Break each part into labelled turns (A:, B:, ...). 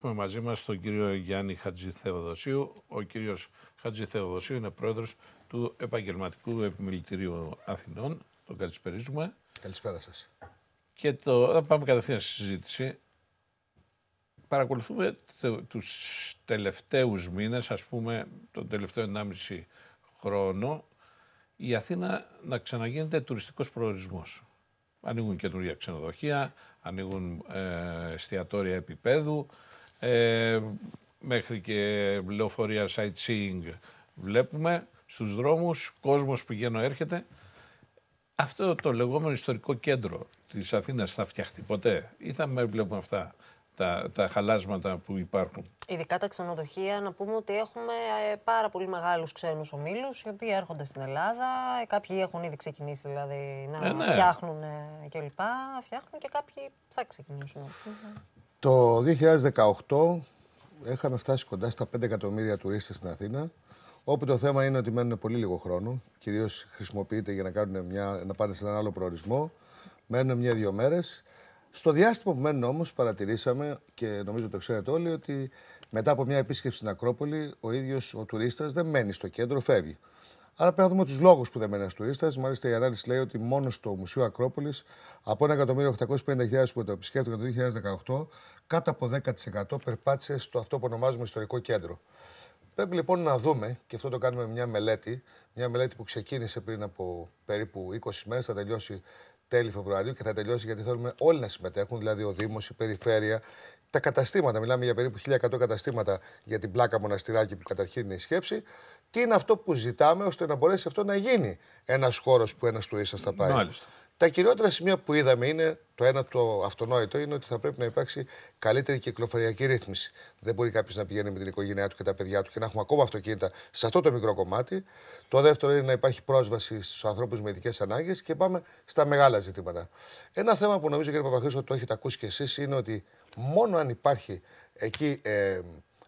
A: Έχουμε μαζί μας τον κύριο Γιάννη Θεοδοσίου. Ο κύριος Θεοδοσίου είναι πρόεδρος του Επαγγελματικού Επιμελητηρίου Αθηνών. Τον καλησπερίζουμε. Καλησπέρα σας. Και το, θα πάμε κατευθείαν στη συζήτηση. Παρακολουθούμε του τους τελευταίους μήνες, ας πούμε τον τελευταίο 1,5 χρόνο, η Αθήνα να ξαναγίνεται τουριστικός προορισμός. Ανοίγουν καινούργια ξενοδοχεία, ανοίγουν ε, εστιατόρια επίπεδου, ε, μέχρι και λεωφορεία sightseeing βλέπουμε στους δρόμους, κόσμος πηγαίνω έρχεται. Αυτό το λεγόμενο ιστορικό κέντρο της Αθήνας θα φτιαχτεί ποτέ ή θα βλέπουμε αυτά τα, τα χαλάσματα που υπάρχουν.
B: Ειδικά τα ξενοδοχεία, να πούμε ότι έχουμε ε, πάρα πολύ μεγάλους ξένους ομίλους, οι οποίοι έρχονται στην Ελλάδα, ε, κάποιοι έχουν ήδη ξεκινήσει δηλαδή να ναι. φτιάχνουν κλπ. Φτιάχνουν και κάποιοι θα ξεκινήσουν.
C: Το 2018 είχαμε φτάσει κοντά στα 5 εκατομμύρια τουρίστες στην Αθήνα, όπου το θέμα είναι ότι μένουν πολύ λίγο χρόνο, κυρίως χρησιμοποιείται για να, κάνουν μια, να πάνε σε έναν άλλο προορισμό, μένουν μια-δύο μέρες. Στο διάστημα που μένουν όμως παρατηρήσαμε και νομίζω το ξέρετε όλοι ότι μετά από μια επίσκεψη στην Ακρόπολη ο ίδιος ο τουρίστας δεν μένει στο κέντρο, φεύγει. Άρα πρέπει να δούμε τους λόγους που δεν μένουν τουρίστες. Μάλιστα, η ανάλυση λέει ότι μόνο στο Μουσείο Ακρόπολης από 1.850.000 που το επισκέφθηκαν το 2018, κάτω από 10% περπάτησε στο αυτό που ονομάζουμε ιστορικό κέντρο. Πρέπει λοιπόν να δούμε, και αυτό το κάνουμε μια μελέτη, μια μελέτη που ξεκίνησε πριν από περίπου 20 μέρες, θα τελειώσει τέλη Φεβρουαρίου και θα τελειώσει γιατί θέλουμε όλοι να συμμετέχουν, δηλαδή ο Δήμος, η Περιφέρεια, τα καταστήματα, μιλάμε για περίπου 1100 καταστήματα για την πλάκα μοναστηράκι που καταρχήν είναι η σκέψη. Τι είναι αυτό που ζητάμε ώστε να μπορέσει αυτό να γίνει ένας χώρος που ένας τουρίστας θα πάει. Μάλιστα. Τα κυριότερα σημεία που είδαμε είναι το ένα το αυτονόητο είναι ότι θα πρέπει να υπάρξει καλύτερη κυκλοφοριακή ρύθμιση. Δεν μπορεί κάποιος να πηγαίνει με την οικογένειά του και τα παιδιά του και να έχουμε ακόμα αυτοκίνητα σε αυτό το μικρό κομμάτι. Το δεύτερο είναι να υπάρχει πρόσβαση στους ανθρώπους με ειδικές ανάγκες και πάμε στα μεγάλα ζητήματα. Ένα θέμα που νομίζω κύριε ότι το έχετε ακούσει κι εσείς είναι ότι μόνο αν υπάρχει εκεί, ε,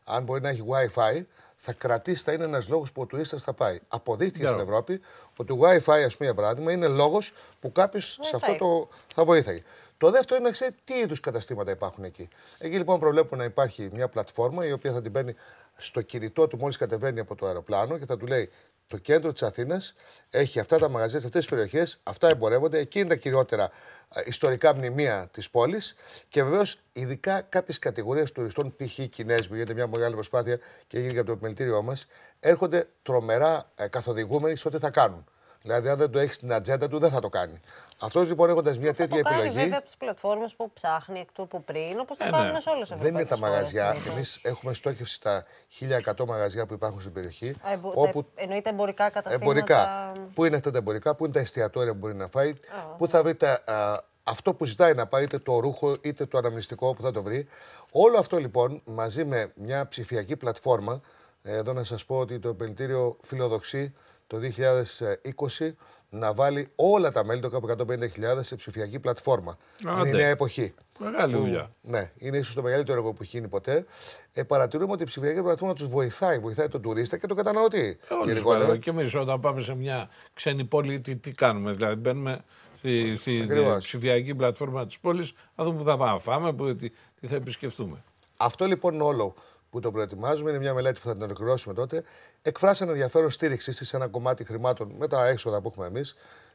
C: αν μπορεί να έχει WiFi, θα κρατήσει, θα είναι ένας λόγος που ο τουρίστας θα πάει. Αποδείχθηκε στην Ευρώπη ότι το WiFi, ας πούμε, για παράδειγμα, είναι λόγος που κάποιος σε αυτό το θα βοήθαγε. Το δεύτερο είναι να ξέρει τι είδους καταστήματα υπάρχουν εκεί. Εκεί λοιπόν προβλέπουν να υπάρχει μια πλατφόρμα η οποία θα την παίρνει στο κινητό του μόλις κατεβαίνει από το αεροπλάνο και θα του λέει το κέντρο της Αθήνας έχει αυτά τα μαγαζιά σε αυτές τις περιοχές, αυτά εμπορεύονται, εκεί είναι τα κυριότερα ε, ιστορικά μνημεία της πόλης και βεβαίως ειδικά κάποιες κατηγορίες τουριστών, π.χ. οι Κινέζοι, που γίνεται μια μεγάλη προσπάθεια και έγινε από το επιμελητήριό μας, έρχονται τρομερά ε, καθοδηγούμενοι σε ό,τι θα κάνουν. Δηλαδή, αν δεν το έχεις στην ατζέντα του, δεν θα το κάνει. Αυτός λοιπόν έχοντας μια τέτοια επιλογή. Είναι βέβαια από
B: τις πλατφόρμες που ψάχνει εκ του που πριν, όπως το ε, κάνουν ναι. σε όλες Δεν είναι τα μαγαζιά.
C: Εμείς έχουμε στόχευση τα 1100 μαγαζιά που υπάρχουν στην περιοχή. Α, ε, εμπο, όπου... τα,
B: εννοείται εμπορικά ε, καταστήματα. Εμπορικά. Πού
C: είναι αυτά τα εμπορικά, πού είναι τα εστιατόρια που μπορεί να φάει, oh, πού θα βρει τα, α, αυτό που ζητάει να πάει, είτε το ρούχο είτε το αναμνηστικό που θα το βρει. Όλο αυτό λοιπόν μαζί με μια ψηφιακή πλατφόρμα. Ε, εδώ να σας πω ότι το επενδυτήριο φιλοδοξεί το 2020 να βάλει όλα τα μέλη, το κάπου 150.000, σε ψηφιακή πλατφόρμα. Άντε. Είναι η νέα εποχή.
A: Μεγάλη δουλειά.
C: Ναι, είναι ίσως το μεγαλύτερο έργο που έχει γίνει ποτέ. Ε, παρατηρούμε ότι η ψηφιακή πλατφόρμα τους βοηθάει. Βοηθάει τον τουρίστα και τον καταναλωτή. Ε, Όχι, Και
A: εμείς όταν πάμε σε μια ξένη πόλη, τι, κάνουμε. Δηλαδή, μπαίνουμε στη, ψηφιακή πλατφόρμα της πόλης, να δούμε που θα πάμε, φάμε, που, τι, τι θα επισκεφτούμε. Αυτό λοιπόν
C: όλο που το προετοιμάζουμε, είναι μια μελέτη που θα την ολοκληρώσουμε τότε. Εκφράσανε ενδιαφέρον στήριξή σε ένα κομμάτι χρημάτων με τα έξοδα που έχουμε εμείς.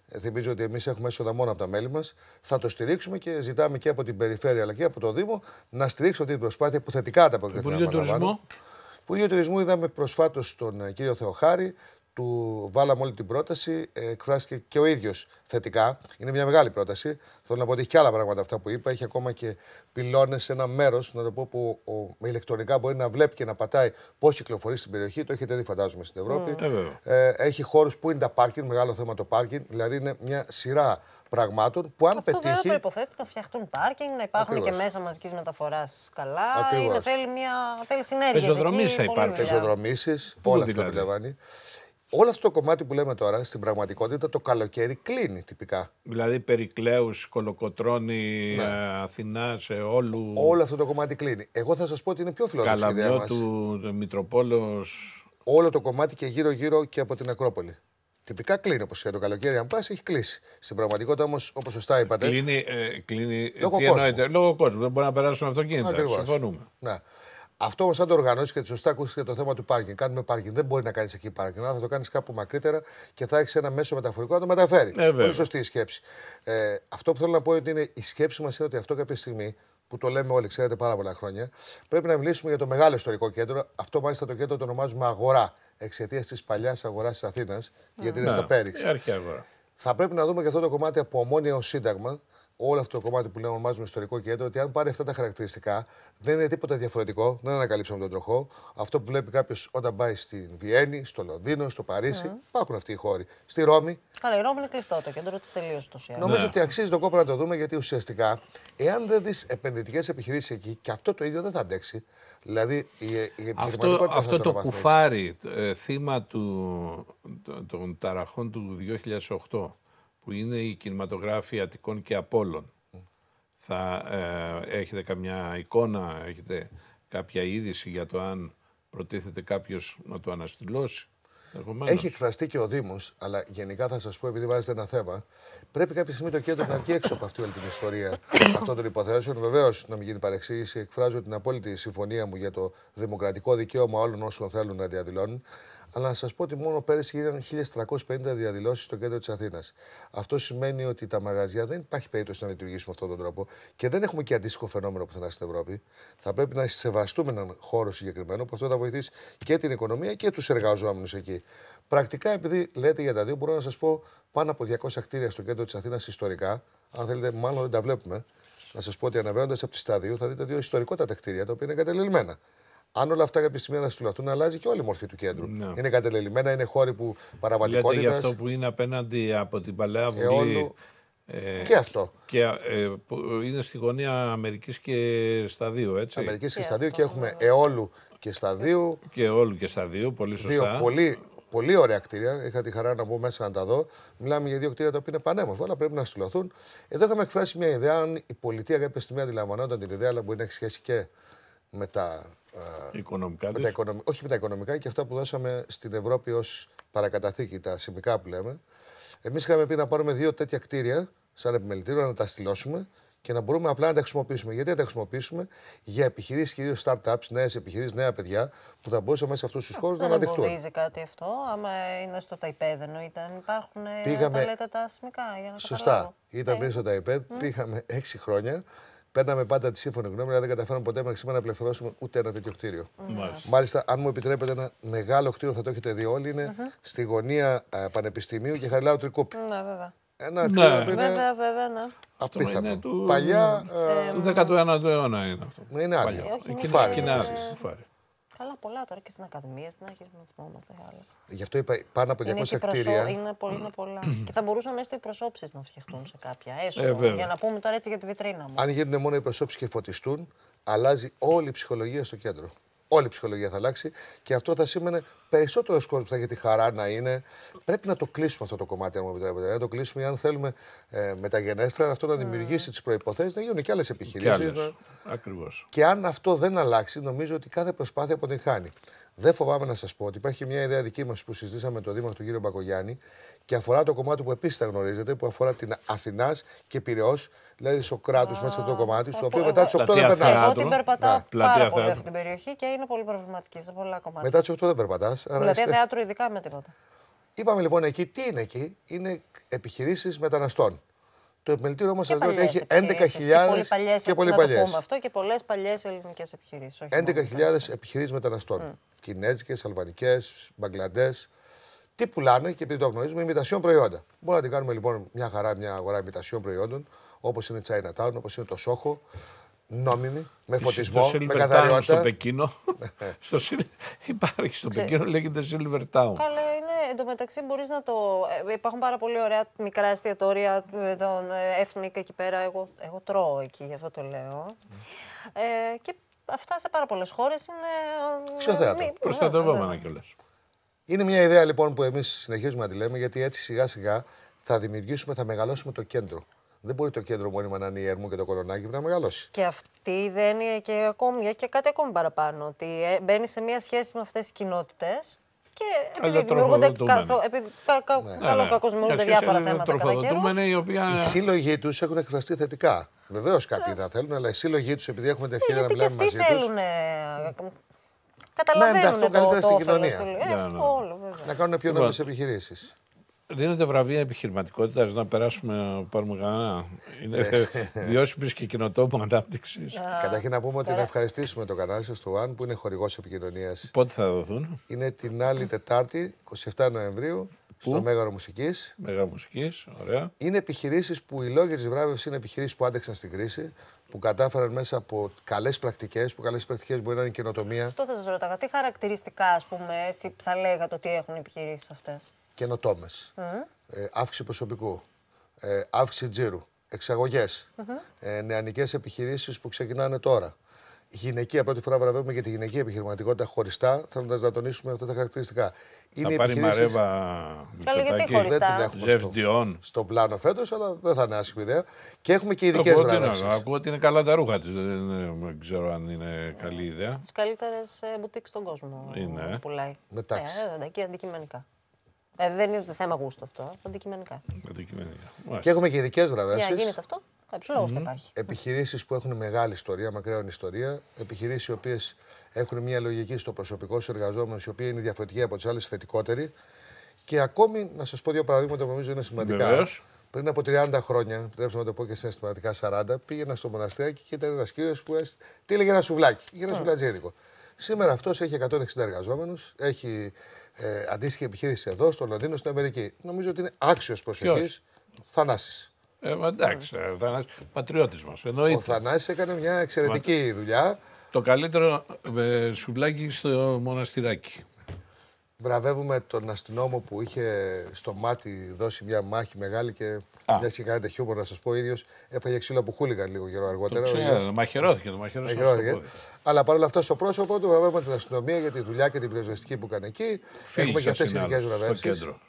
C: Ε, θυμίζω ότι εμείς έχουμε έσοδα μόνο από τα μέλη μας. Θα το στηρίξουμε και ζητάμε και από την περιφέρεια αλλά και από το Δήμο να στηρίξουν αυτή την προσπάθεια που θετικά τα αποκριθεί. Υπουργείο Τουρισμού. Υπουργείο Τουρισμού είδαμε προσφάτως τον ε, κύριο Θεοχάρη του βάλαμε όλη την πρόταση, ε, εκφράστηκε και ο ίδιος θετικά. Είναι μια μεγάλη πρόταση. Θέλω να πω ότι έχει και άλλα πράγματα αυτά που είπα. Έχει ακόμα και πυλώνες σε ένα μέρος, να το πω, που ο, ηλεκτρονικά μπορεί να βλέπει και να πατάει πώς κυκλοφορεί στην περιοχή. Το έχετε δει, φαντάζομαι, στην Ευρώπη. Ε, ε, έχει χώρους που είναι τα πάρκινγκ, μεγάλο θέμα το πάρκινγκ. Δηλαδή είναι μια σειρά πραγμάτων που αν Αυτό πετύχει. Αυτό προποθέτει
B: να φτιαχτούν πάρκινγκ, να υπάρχουν και μέσα μαζικής μεταφοράς καλά. Ακριβώς. Είναι, θέλει, μια, θέλει συνέργεια. Πεζοδρομήσει θα υπάρχουν. Πεζοδρομήσει,
C: όλα αυτά δηλαδή? που όλο αυτό το κομμάτι που λέμε τώρα στην πραγματικότητα το καλοκαίρι κλείνει τυπικά.
A: Δηλαδή Περικλέους, Κολοκοτρώνη, ναι. Αθηνά, όλου. Όλο αυτό το
C: κομμάτι κλείνει. Εγώ θα σας πω ότι είναι πιο φιλόδοξο. καλαβίο
A: του Μητροπόλεω. Όλο το κομμάτι και γύρω-γύρω και από την
C: Ακρόπολη. Τυπικά κλείνει όπως και το καλοκαίρι. Αν πας, έχει κλείσει. Στην πραγματικότητα όμως, όπως σωστά είπατε. Κλείνει.
A: Ε, κλείνει λόγω, τι κόσμου. λόγω κόσμου. Δεν μπορεί να περάσουν αυτοκίνητα. Συμφωνούμε.
C: Να. Αυτό όμως, αν το οργανώσεις και σωστά ακούστηκε το θέμα του πάρκινγκ. Κάνουμε πάρκινγκ. Δεν μπορεί να κάνεις εκεί πάρκινγκ. Θα το κάνεις κάπου μακρύτερα και θα έχεις ένα μέσο μεταφορικό να το μεταφέρει. Ε, Πολύ σωστή η σκέψη. Ε, αυτό που θέλω να πω ότι είναι η σκέψη μας είναι ότι αυτό κάποια στιγμή που το λέμε όλοι, ξέρετε πάρα πολλά χρόνια, πρέπει να μιλήσουμε για το μεγάλο ιστορικό κέντρο. Αυτό μάλιστα το κέντρο το ονομάζουμε Αγορά εξαιτίας της παλιάς αγοράς της Αθήνας, γιατί είναι ε, στα ναι. Πέριξ. Ε, αρχαία αγορά. Θα πρέπει να δούμε και αυτό το κομμάτι από ομόνια ω σύνταγμα όλο αυτό το κομμάτι που λέμε ονομάζουμε ιστορικό κέντρο, ότι αν πάρει αυτά τα χαρακτηριστικά, δεν είναι τίποτα διαφορετικό, δεν ανακαλύψαμε τον τροχό. Αυτό που βλέπει κάποιος όταν πάει στη Βιέννη, στο Λονδίνο, στο Παρίσι, mm. Ναι. υπάρχουν αυτοί οι χώροι. Στη Ρώμη.
B: Καλά, η Ρώμη είναι κλειστό το κέντρο τη τελείω του Νομίζω ναι. ότι
C: αξίζει τον κόπο να το δούμε, γιατί ουσιαστικά, εάν δεν δεις επενδυτικές επιχειρήσεις εκεί, και αυτό το ίδιο δεν θα αντέξει. Δηλαδή, η, η αυτό, αυτό το κουφάρι,
A: ε, θύμα του, των ταραχών του 2008 που είναι οι κινηματογράφοι Αττικών και Απόλων. Θα ε, έχετε καμιά εικόνα, έχετε κάποια είδηση για το αν προτίθεται κάποιος να το αναστηλώσει. Έχει εκφραστεί
C: και ο Δήμος, αλλά γενικά θα σας πω, επειδή βάζετε ένα θέμα, πρέπει κάποια στιγμή το κέντρο να βγει έξω από αυτή όλη την ιστορία αυτών των υποθέσεων. Βεβαίως, να μην γίνει παρεξήγηση, εκφράζω την απόλυτη συμφωνία μου για το δημοκρατικό δικαίωμα όλων όσων θέλουν να διαδηλώνουν. Αλλά να σας πω ότι μόνο πέρυσι γίνανε 1.350 διαδηλώσεις στο κέντρο της Αθήνας. Αυτό σημαίνει ότι τα μαγαζιά δεν υπάρχει περίπτωση να λειτουργήσουν με αυτόν τον τρόπο και δεν έχουμε και αντίστοιχο φαινόμενο πουθενά στην Ευρώπη. Θα πρέπει να σεβαστούμε έναν χώρο συγκεκριμένο που αυτό θα βοηθήσει και την οικονομία και τους εργαζόμενους εκεί. Πρακτικά, επειδή λέτε για τα δύο, μπορώ να σας πω πάνω από 200 κτίρια στο κέντρο της Αθήνας ιστορικά. Αν θέλετε, μάλλον δεν τα βλέπουμε. Να σας πω ότι αναβαίνοντα από τη στάδιο θα δείτε δύο ιστορικότατα κτίρια τα οποία είναι εγκατελελειμμένα αν όλα αυτά κάποια στιγμή αναστηλωθούν, αλλάζει και όλη η μορφή του κέντρου. Ναι. Είναι κατελελειμμένα, είναι χώροι που παραβατικότητας. Λέτε για αυτό
A: που είναι απέναντι από την παλαιά βουλή. Ε, και αυτό. Και, ε, που είναι στη γωνία Αμερικής και στα δύο, έτσι. Αμερικής και, και, στα δύο και έχουμε
C: Εόλου και στα δύο. Και Εόλου και στα δύο, πολύ σωστά. Δύο πολύ, πολύ ωραία κτίρια. Είχα τη χαρά να μπω μέσα να τα δω. Μιλάμε για δύο κτίρια τα οποία είναι πανέμορφα, αλλά πρέπει να στυλωθούν. Εδώ είχαμε εκφράσει μια ιδέα, αν η πολιτεία κάποια στιγμή αντιλαμβανόταν την ιδέα, αλλά μπορεί να έχει σχέση και με τα ε, οικονομικά όχι με τα οικονομικά και αυτά που δώσαμε στην Ευρώπη ως παρακαταθήκη, τα σημικά που λέμε. Εμείς είχαμε πει να πάρουμε δύο τέτοια κτίρια σαν επιμελητήριο, να τα στυλώσουμε και να μπορούμε απλά να τα χρησιμοποιήσουμε. Γιατί να τα χρησιμοποιήσουμε για επιχειρήσεις, κυρίως startups, νέες επιχειρήσεις, νέα παιδιά που θα μπορούσαν μέσα σε αυτούς τους χώρους να αναδειχθούν. Δεν εμποδίζει
B: κάτι αυτό. Άμα είναι στο Ταϊπέδ, εννοείται. Υπάρχουν ε, Πήγαμε... τα λέτε τα σημικά για να Σωστά.
C: Ήταν ναι. πριν στο Ταϊπέδ, πήγαμε έξι χρόνια Παίρναμε πάντα τη σύμφωνη γνώμη, αλλά δεν καταφέραμε ποτέ μέχρι σήμερα να απελευθερώσουμε ούτε ένα τέτοιο κτίριο. Μάλιστα. Μάλιστα, αν μου επιτρέπετε, ένα μεγάλο κτίριο θα το έχετε δει όλοι είναι mm-hmm. στη γωνία ε, Πανεπιστημίου και Χαριλάου Τρικούπη. Ναι, βέβαια. Ένα ναι. κτίριο ναι. Βέβαια,
B: βέβαια, ναι. Απίθανο. Παλιά. Ναι. Ε, του
C: 19ου αιώνα είναι αυτό. Είναι άλλο. Κουφάρι. Ναι.
B: Καλά, πολλά τώρα και στην Ακαδημία, στην Άρχη να θυμόμαστε άλλα.
C: Γι' αυτό είπα πάνω από 200 είναι κτίρια. Είναι, πολύ, πολλά. και
B: θα μπορούσαν έστω οι προσώψεις να φτιαχτούν σε κάποια. Έστω. Ε, για να πούμε τώρα έτσι για τη βιτρίνα μου. Αν
C: γίνουν μόνο οι προσώψεις και φωτιστούν, αλλάζει όλη η ψυχολογία στο κέντρο. Όλη η ψυχολογία θα αλλάξει και αυτό θα σήμαινε περισσότερος κόσμος που θα έχει τη χαρά να είναι. Πρέπει να το κλείσουμε αυτό το κομμάτι, αν μου επιτρέπετε. Να το κλείσουμε, αν θέλουμε ε, μεταγενέστερα, αυτό να δημιουργήσει τις προποθέσει, να γίνουν και άλλες επιχειρήσει. Και αν αυτό δεν αλλάξει, νομίζω ότι κάθε προσπάθεια αποτυγχάνει. Δεν φοβάμαι να σας πω ότι υπάρχει μια ιδέα δική μας που συζητήσαμε με τον Δήμαρχο του κύριο Μπακογιάννη και αφορά το κομμάτι που επίσης τα γνωρίζετε, που αφορά την Αθηνάς και Πυραιός, δηλαδή κράτος, μέσα σε αυτό το κομμάτι, στο οποίο μετά τι 8 δεν περνάς. Εγώ την περπατά ναι. πάρα πολύ αυτή
B: την περιοχή και είναι πολύ προβληματική σε πολλά κομμάτια. Μετά τις 8 δεν περπατάς. Δηλαδή θέατρο ειδικά με τίποτα.
C: Είπαμε λοιπόν εκεί, τι είναι εκεί, είναι επιχειρήσεις μεταναστών. Το επιμελητήριο μας σα λέει ότι έχει 11.000 και πολύ παλιές.
B: Και, και πολλές παλιές ελληνικές επιχειρήσεις. 11.000
C: επιχειρήσεις μεταναστών. Mm κινέζικες, αλβανικές, μπαγκλαντές. Τι πουλάνε και επειδή το γνωρίζουμε, ημιτασιών προϊόντα. Μπορούμε να την κάνουμε λοιπόν μια χαρά μια αγορά ημιτασιών προϊόντων, όπως είναι η Chinatown, όπως είναι το Σόχο, νόμιμη, με φωτισμό, με καθαριότητα. Στο Πεκίνο.
A: Υπάρχει στο Πεκίνο, λέγεται Silver Town.
B: Καλά, είναι. Εν τω μεταξύ μπορείς να το. Ε, υπάρχουν πάρα πολύ ωραία μικρά εστιατόρια με τον Εθνικ εκεί πέρα. Εγώ, εγώ τρώω εκεί, γι' αυτό το λέω. Ε, και αυτά σε πάρα πολλές χώρες είναι. Ε, Ξεθέατο. Προστατευόμενα ναι.
C: κιόλας. Είναι μια ιδέα λοιπόν που εμείς συνεχίζουμε να τη λέμε, γιατί έτσι σιγά σιγά θα δημιουργήσουμε, θα μεγαλώσουμε το κέντρο. Δεν μπορεί το κέντρο μόνιμα να είναι η Ερμού και το κολονάκι να μεγαλώσει.
B: Και αυτή δεν είναι και ακόμη, και κάτι ακόμη παραπάνω. Ότι ε, μπαίνει σε μια σχέση με αυτές τις κοινότητες και επειδή δημιουργούνται. Καθο... Επειδή... Ναι, ναι. Ναι, δημιουργούνται διάφορα θέματα. κατά οι
C: Οι σύλλογοι τους έχουν εκφραστεί θετικά. Βεβαίως κάποιοι θα θέλουν, αλλά οι σύλλογοι τους επειδή έχουμε την ευκαιρία να μιλάμε μαζί τους. θέλουν.
B: Καταλαβαίνουν να ενταχθούν καλύτερα στην κοινωνία.
C: Να κάνουν πιο νόμιμε λοιπόν.
A: επιχειρήσεις. Δίνεται βραβεία επιχειρηματικότητας να περάσουμε, πάρουμε κανένα. Είναι ε. βιώσιμης και κοινοτόμου ανάπτυξη.
C: Καταρχήν να πούμε ότι να ευχαριστήσουμε το κανάλι σας του ΟΑΝ που είναι χορηγός επικοινωνίας. Πότε θα δοθούν. Είναι την άλλη Τετάρτη, 27 Νοεμβρίου, στο Μέγαρο Μουσικής.
A: Μέγαρο Μουσικής, ωραία.
C: Είναι επιχειρήσεις που οι λόγοι της βράβευσης είναι επιχειρήσεις που άντεξαν στην κρίση, που κατάφεραν μέσα από καλές πρακτικές, που καλές πρακτικές μπορεί να είναι καινοτομία. Αυτό
B: θα σας ρωτάγα. Τι χαρακτηριστικά, ας πούμε, έτσι, θα λέγατε ότι έχουν οι επιχειρήσεις αυτές
C: καινοτόμες, ε. ε, αύξηση προσωπικού, ε, αύξηση τζίρου, εξαγωγές, mm -hmm. ε, νεανικές επιχειρήσεις που ξεκινάνε τώρα. Γυναικεία, πρώτη φορά βραβεύουμε για τη γυναική επιχειρηματικότητα χωριστά, θέλοντας να τονίσουμε αυτά τα χαρακτηριστικά. Είναι θα πάρει
A: μαρέβα Μητσοτάκη, δεν την έχουμε στο,
C: πλάνο φέτος, αλλά δεν θα είναι άσχημη ιδέα. Και έχουμε και ειδικές βραβεύσεις. Ακούω
A: ότι είναι καλά τα ρούχα της. Δεν, ξέρω αν είναι καλή ιδέα. Στις
B: καλύτερες μπουτίκ ε, στον κόσμο είναι. πουλάει. Μετάξει. Ε, αντικειμενικά. Ε, δεν είναι θέμα γούστου αυτό. Αντικειμενικά.
C: Αντικειμενικά. Και έχουμε και ειδικές βραβεύσεις. Για να γίνεται
B: αυτό, κάποιο λόγο θα υπάρχει.
C: Επιχειρήσεις που έχουν μεγάλη ιστορία, μακραίων ιστορία. Επιχειρήσεις οι οποίες έχουν μια λογική στο προσωπικό στους εργαζόμενους, η οποία είναι διαφορετική από τις άλλες, θετικότερη. Και ακόμη, να σας πω δύο παραδείγματα που νομίζω είναι σημαντικά. Πριν από 30 χρόνια, πρέπει να το πω και συναισθηματικά 40, πήγαινα στο μοναστήρι και ήταν ένας κύριος που έστειλε ένα σουβλάκι. Είχε ένα σουβλατζίδικο. Σήμερα αυτός έχει 160 εργαζόμενους, έχει ε, αντίστοιχη επιχείρηση εδώ, στο Λονδίνο, στην Αμερική. Νομίζω ότι είναι
A: άξιος προσοχή.
C: Θανάσης.
A: Ε, εντάξει, ο ε, Θανάσης, πατριώτης εννοείται. Ο Θανάσης έκανε μια εξαιρετική δουλειά. Το καλύτερο ε, σουβλάκι στο μοναστηράκι
C: βραβεύουμε τον αστυνόμο που είχε στο μάτι δώσει μια μάχη μεγάλη και μια και κάνετε χιούμορ να σας πω, ίδιος, έφαγε ξύλο από χούλιγαν λίγο καιρό αργότερα. Το ξέρω, μαχαιρώθηκε,
A: το μαχαιρώθηκε. μαχαιρώθηκε.
C: Αλλά παρόλα αυτά στο πρόσωπο του βραβεύουμε την αστυνομία για τη δουλειά και την πυροσβεστική που έκανε εκεί. Φίλοι Έχουμε και αυτέ τι ειδικέ βραβεύσεις. Το κέντρο.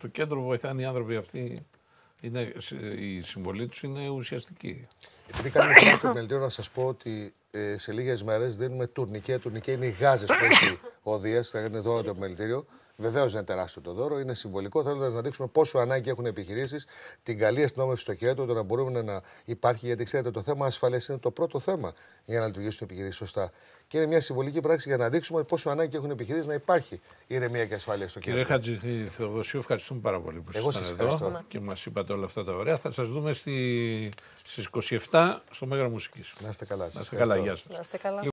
A: Το κέντρο βοηθάνε οι άνθρωποι αυτοί. Είναι, η συμβολή τους είναι ουσιαστική.
C: Επειδή κάνουμε χρόνο στο να σας πω ότι ε, σε λίγες μέρες δίνουμε τουρνικέ. Τουρνικέ είναι οι γάζες που έχει ο Δίας θα είναι δώρο το επιμελητήριο. Βεβαίως είναι τεράστιο το δώρο, είναι συμβολικό. Θέλοντας να δείξουμε πόσο ανάγκη έχουν οι επιχειρήσεις, την καλή αστυνόμευση στο κέντρο, το να μπορούμε να υπάρχει. Γιατί ξέρετε, το θέμα ασφαλεια είναι το πρώτο θέμα για να λειτουργήσουν οι επιχειρήσεις σωστά. Και είναι μια συμβολική πράξη για να δείξουμε πόσο ανάγκη έχουν οι επιχειρήσεις να υπάρχει ηρεμία και ασφάλεια στο κέντρο.
A: Κύριε Χατζη ε, Θεοδοσίου, ευχαριστούμε πάρα πολύ που Εγώ εδώ και μας είπατε όλα αυτά τα ωραία. Θα σας δούμε στι 27 στο Μέγαρο Μουσικής. Να είστε καλά. Να είστε καλά. Γεια σας.